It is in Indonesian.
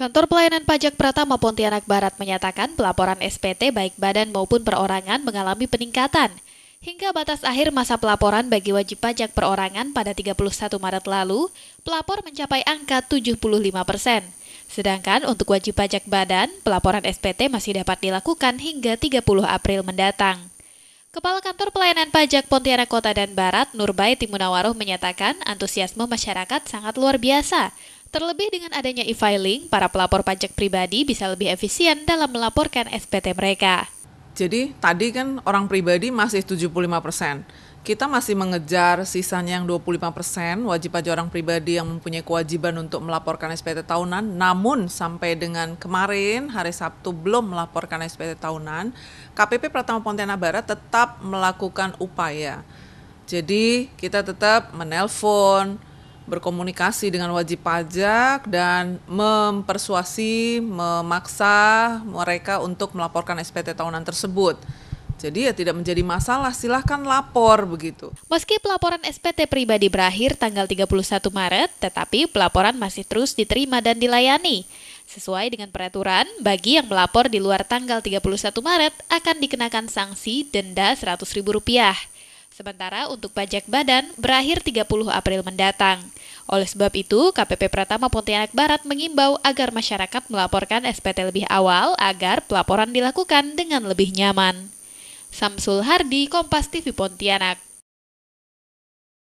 Kantor Pelayanan Pajak Pratama Pontianak Barat menyatakan pelaporan SPT baik badan maupun perorangan mengalami peningkatan. Hingga batas akhir masa pelaporan bagi wajib pajak perorangan pada 31 Maret lalu, pelapor mencapai angka 75 persen. Sedangkan untuk wajib pajak badan, pelaporan SPT masih dapat dilakukan hingga 30 April mendatang. Kepala Kantor Pelayanan Pajak Pontianak Kota dan Barat, Nurbay Timunawaruh menyatakan antusiasme masyarakat sangat luar biasa Terlebih dengan adanya e-filing, para pelapor pajak pribadi bisa lebih efisien dalam melaporkan SPT mereka. Jadi tadi kan orang pribadi masih 75 persen. Kita masih mengejar sisanya yang 25 persen wajib pajak orang pribadi yang mempunyai kewajiban untuk melaporkan SPT tahunan. Namun sampai dengan kemarin hari Sabtu belum melaporkan SPT tahunan, KPP Pratama Pontianak Barat tetap melakukan upaya. Jadi kita tetap menelpon, berkomunikasi dengan wajib pajak dan mempersuasi, memaksa mereka untuk melaporkan SPT tahunan tersebut. Jadi ya tidak menjadi masalah, silahkan lapor begitu. Meski pelaporan SPT pribadi berakhir tanggal 31 Maret, tetapi pelaporan masih terus diterima dan dilayani. Sesuai dengan peraturan, bagi yang melapor di luar tanggal 31 Maret akan dikenakan sanksi denda Rp100.000. Sementara untuk pajak badan berakhir 30 April mendatang. Oleh sebab itu, KPP Pratama Pontianak Barat mengimbau agar masyarakat melaporkan SPT lebih awal agar pelaporan dilakukan dengan lebih nyaman. Samsul Hardi, Kompas TV Pontianak.